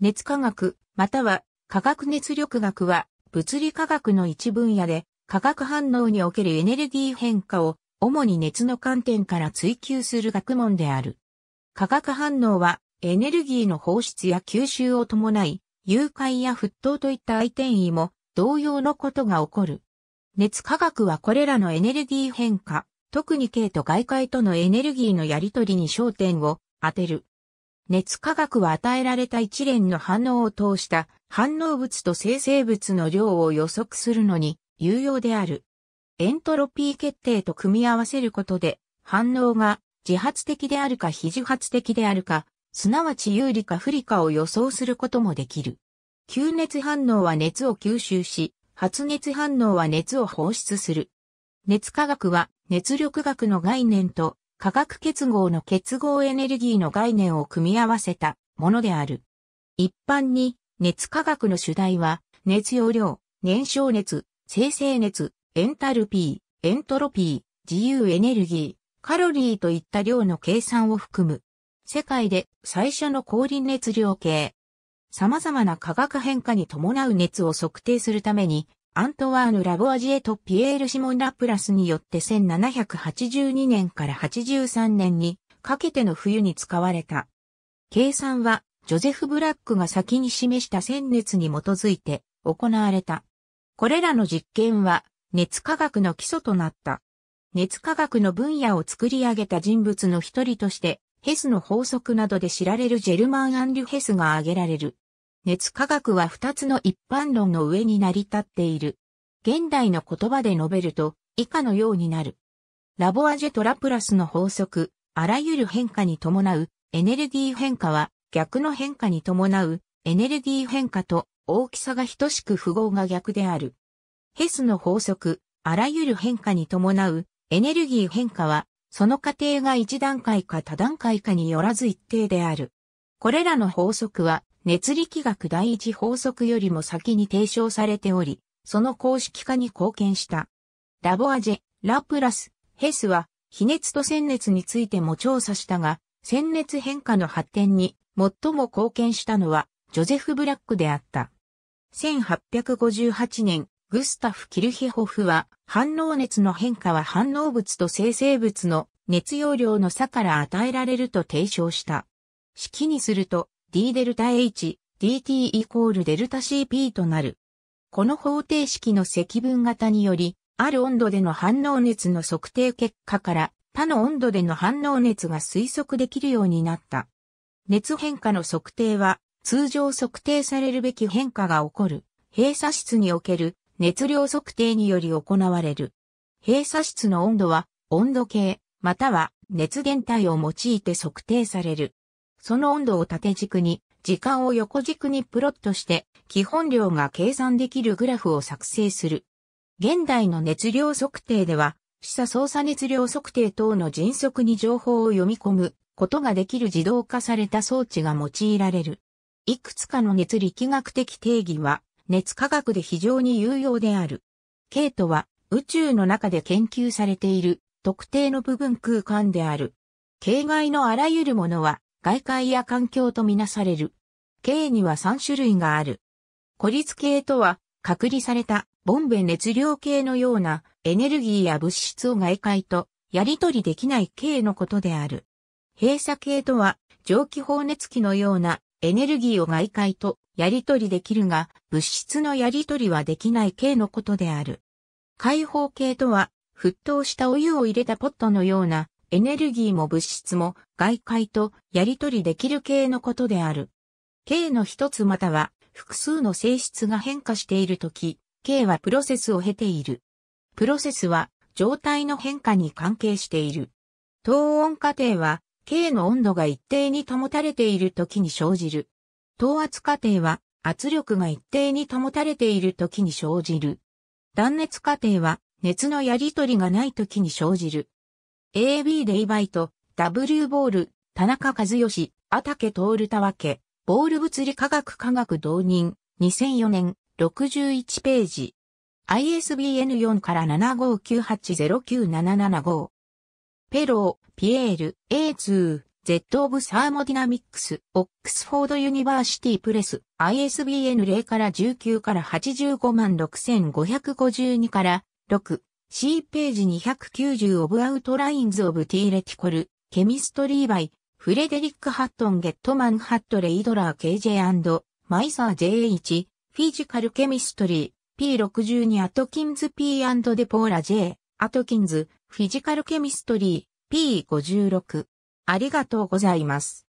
熱科学、または化学熱力学は、物理科学の一分野で、化学反応におけるエネルギー変化を、主に熱の観点から追求する学問である。化学反応は、エネルギーの放出や吸収を伴い、融解や沸騰といった相転移も、同様のことが起こる。熱化学はこれらのエネルギー変化、特に系と外界とのエネルギーのやり取りに焦点を当てる。熱化学は与えられた一連の反応を通した反応物と生成物の量を予測するのに有用である。エントロピー決定と組み合わせることで反応が自発的であるか非自発的であるか、すなわち有利か不利かを予想することもできる。吸熱反応は熱を吸収し、発熱反応は熱を放出する。熱化学は熱力学の概念と化学結合の結合エネルギーの概念を組み合わせたものである。一般に、熱化学の主題は、熱容量、燃焼熱、生成熱、エンタルピー、エントロピー、自由エネルギー、カロリーといった量の計算を含む。世界で最初の輪熱量計。様々な化学変化に伴う熱を測定するためにアントワーヌ・ラボアジエとピエール・シモン・ラプラスによって1782年から83年にかけての冬に使われた。計算はジョゼフ・ブラックが先に示した先熱に基づいて行われた。これらの実験は熱科学の基礎となった。熱科学の分野を作り上げた人物の一人として、ヘスの法則などで知られるジェルマン・アンリュ・ヘスが挙げられる。熱科学は二つの一般論の上に成り立っている。現代の言葉で述べると、以下のようになる。ラボアジェトラプラスの法則、あらゆる変化に伴うエネルギー変化は逆の変化に伴うエネルギー変化と大きさが等しく符号が逆である。ヘスの法則、あらゆる変化に伴うエネルギー変化はその過程が一段階か多段階かによらず一定である。これらの法則は熱力学第一法則よりも先に提唱されており、その公式化に貢献した。ラボアジェ、ラプラス、ヘスは、非熱と鮮熱についても調査したが、鮮熱変化の発展に最も貢献したのは、ジョゼフ・ブラックであった。1858年、グスタフ・キルヒホフは、反応熱の変化は反応物と生成物の熱容量の差から与えられると提唱した。式にすると、d デルタ h、dt イコールデルタ cp となる。この方程式の積分型により、ある温度での反応熱の測定結果から他の温度での反応熱が推測できるようになった。熱変化の測定は通常測定されるべき変化が起こる閉鎖室における熱量測定により行われる。閉鎖室の温度は温度計または熱源体を用いて測定される。その温度を縦軸に、時間を横軸にプロットして、基本量が計算できるグラフを作成する。現代の熱量測定では、示唆操作熱量測定等の迅速に情報を読み込むことができる自動化された装置が用いられる。いくつかの熱力学的定義は、熱科学で非常に有用である。ケイトは、宇宙の中で研究されている特定の部分空間である。形外のあらゆるものは外界や環境とみなされる。K には3種類がある。孤立系とは、隔離された、ボンベ熱量系のようなエネルギーや物質を外界とやり取りできない系のことである。閉鎖系とは、蒸気放熱器のようなエネルギーを外界とやり取りできるが、物質のやり取りはできない系のことである。解放系とは、沸騰したお湯を入れたポットのようなエネルギーも物質も外界とやり取りできる系のことである。系の一つまたは複数の性質が変化しているとき、系はプロセスを経ている。プロセスは状態の変化に関係している。等温過程は、系の温度が一定に保たれているときに生じる。等圧過程は、圧力が一定に保たれているときに生じる。断熱過程は、熱のやりとりがないときに生じる。AB デイバイト、W ボール、田中和義、あたけとおるたわけ、ボール物理科学科学導入、2004年、61ページ。ISBN4 から7 5 9 8 0 9 7 7 5ペロー、ピエール、A2、Z of Thermodynamics、Oxford University Press、ISBN0 から19から85 6552から6、C ページ290 of Outlines of Theoretical Chemistry by フレデリック・ハットン・ゲットマン・ハット・レイドラー KJ& マイサー j h フィジカル・ケミストリー P62 アトキンズ P& デポーラ J アトキンズフィジカル・ケミストリー P56 ありがとうございます。